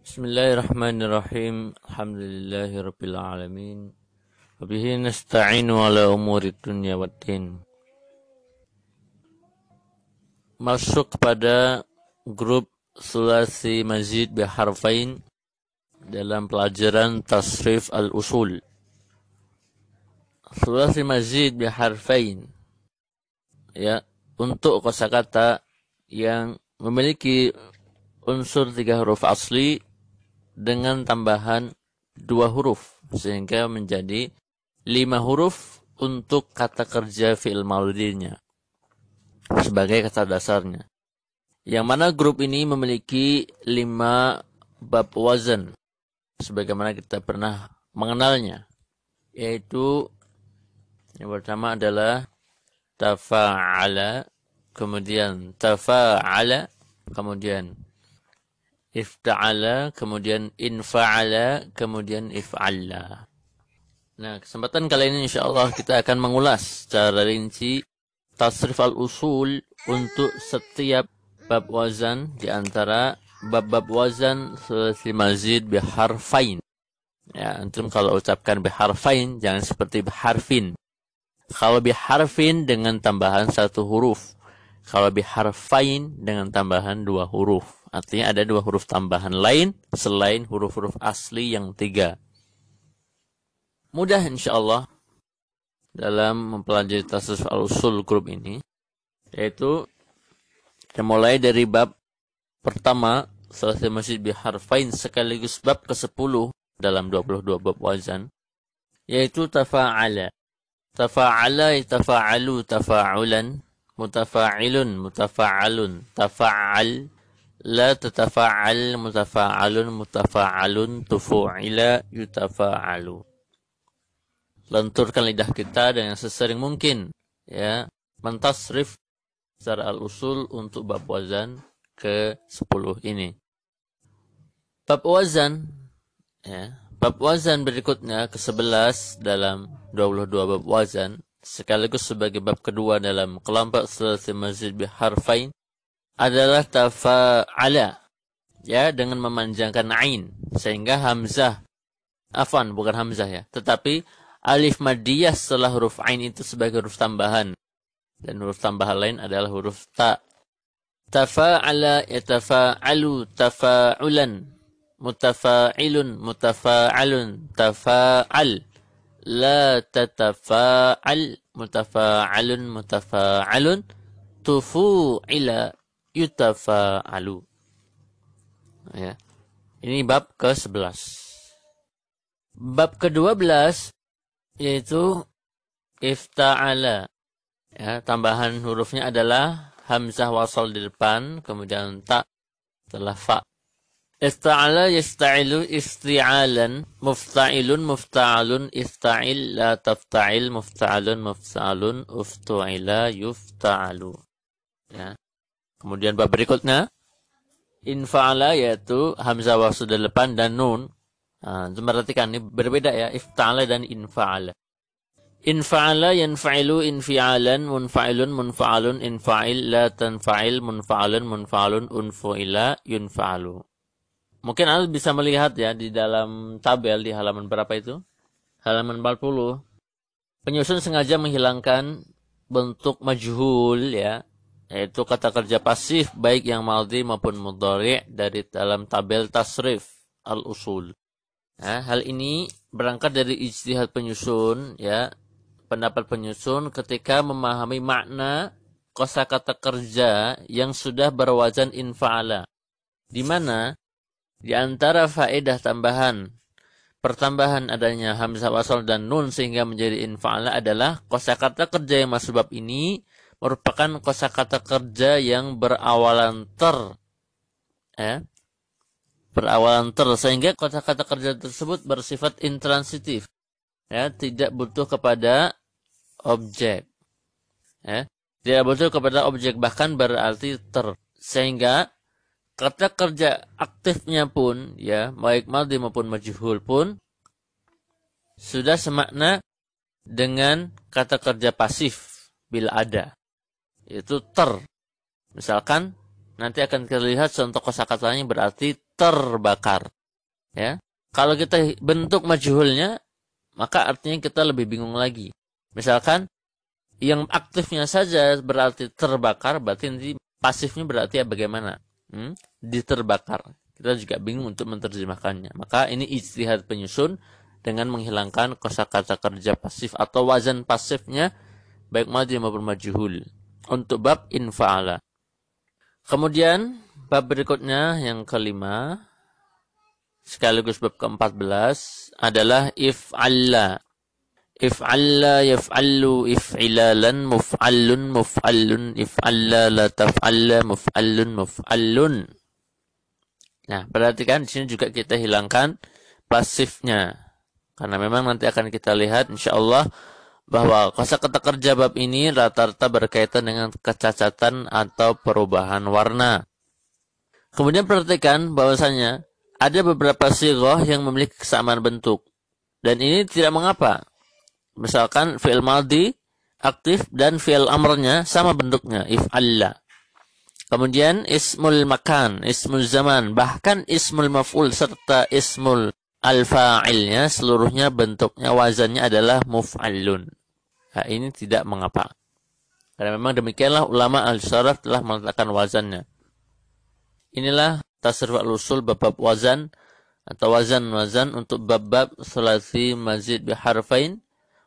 Bismillahirrahmanirrahim. Alhamdulillahirabbil alamin. Wa nasta'inu ala umuri dunya waddin. Masuk kepada grup Sulasi Masjid Biharfain dalam pelajaran Tasrif Al-Usul. Sulasi Masjid Biharfain ya untuk kosakata yang memiliki unsur tiga huruf asli dengan tambahan dua huruf sehingga menjadi lima huruf untuk kata kerja fi'il maudinya sebagai kata dasarnya. Yang mana grup ini memiliki lima bab wazan sebagaimana kita pernah mengenalnya yaitu yang pertama adalah tafa'ala kemudian tafa'ala kemudian ifta'ala, kemudian infa'ala, kemudian if'alla. Nah, kesempatan kali ini insya Allah kita akan mengulas secara rinci tasrif al-usul untuk setiap bab wazan di antara bab-bab wazan sulasi mazid biharfain. Ya, antum kalau ucapkan biharfain jangan seperti biharfin. Kalau biharfin dengan tambahan satu huruf. Kalau biharfain dengan tambahan dua huruf. Artinya ada dua huruf tambahan lain selain huruf-huruf asli yang tiga. Mudah insya Allah dalam mempelajari tasawuf al-usul grup ini. Yaitu kita mulai dari bab pertama selesai masjid biharfain sekaligus bab ke-10 dalam 22 bab wazan yaitu tafa'ala. Tafa'ala tafa'alu tafa'ulan mutafa'ilun mutafa'alun tafa'al la tatafa'al mutafa'alun mutafa'alun tufu'ila yutafa'alu lenturkan lidah kita dengan sesering mungkin ya mentasrif secara al-usul untuk bab wazan ke-10 ini bab wazan ya bab wazan berikutnya ke-11 dalam 22 bab wazan sekaligus sebagai bab kedua dalam kelompok selesai masjid biharfain adalah tafa'ala ya dengan memanjangkan ain sehingga hamzah afan bukan hamzah ya tetapi alif madiyah setelah huruf ain itu sebagai huruf tambahan dan huruf tambahan lain adalah huruf ta tafa'ala yatafa'alu tafa'ulan mutafa'ilun mutafa'alun tafa'al la tatafa'al mutafa'alun mutafa'alun ila, yutafa'alu ya ini bab ke-11 bab ke-12 yaitu ifta'ala ya tambahan hurufnya adalah hamzah wasal di depan kemudian tak telah fa Ista'ala yasta'ilu isti'alan mufta'ilun mufta'alun ista'il la tafta'il mufta'alun mufta'alun uftu'ila yufta'alu. Ya. Kemudian bab berikutnya infa'ala yaitu hamzah wasudar depan dan nun. Nah, perhatikan ini berbeda ya ifta'ala dan infa'ala. Infa'ala yanfa'ilu infi'alan munfa'ilun munfa'alun infa'il la tanfa'il munfa'alun munfa'alun unfu'ila yunfa'alu. Mungkin Anda bisa melihat ya di dalam tabel di halaman berapa itu? Halaman 40. Penyusun sengaja menghilangkan bentuk majhul ya, yaitu kata kerja pasif baik yang maldi maupun mudhari dari dalam tabel tasrif al-usul. Nah, hal ini berangkat dari ijtihad penyusun ya, pendapat penyusun ketika memahami makna kosakata kerja yang sudah berwajan infa'ala. Di mana di antara faedah tambahan pertambahan adanya hamzah wasal dan nun sehingga menjadi infa'ala adalah kosakata kerja yang masuk bab ini merupakan kosakata kerja yang berawalan ter eh berawalan ter sehingga kosakata kerja tersebut bersifat intransitif ya tidak butuh kepada objek ya tidak butuh kepada objek bahkan berarti ter sehingga kata kerja aktifnya pun ya baik madhi maupun majhul pun sudah semakna dengan kata kerja pasif bil ada yaitu ter misalkan nanti akan terlihat contoh kosakata yang berarti terbakar ya kalau kita bentuk majhulnya maka artinya kita lebih bingung lagi misalkan yang aktifnya saja berarti terbakar berarti nanti pasifnya berarti ya bagaimana hmm, diterbakar. Kita juga bingung untuk menerjemahkannya. Maka ini istihad penyusun dengan menghilangkan kosakata kerja pasif atau wazan pasifnya baik maji maupun majuhul untuk bab infa'ala. Kemudian bab berikutnya yang kelima sekaligus bab ke-14 adalah if allah If'alla yaf'allu if'ilalan muf'allun muf'allun if'alla la taf'alla muf'allun muf'allun. Nah, perhatikan di sini juga kita hilangkan pasifnya. Karena memang nanti akan kita lihat insyaallah bahwa kosa kata kerja bab ini rata-rata berkaitan dengan kecacatan atau perubahan warna. Kemudian perhatikan bahwasanya ada beberapa sigoh yang memiliki kesamaan bentuk. Dan ini tidak mengapa, Misalkan fi'il madi aktif dan fi'il amrnya sama bentuknya if if'alla. Kemudian ismul makan, ismul zaman, bahkan ismul maf'ul serta ismul al-fa'ilnya seluruhnya bentuknya wazannya adalah muf'alun. Nah, ini tidak mengapa. Karena memang demikianlah ulama al-syaraf telah meletakkan wazannya. Inilah tasrif al-usul bab-bab wazan atau wazan-wazan untuk bab-bab sulasi mazid biharfain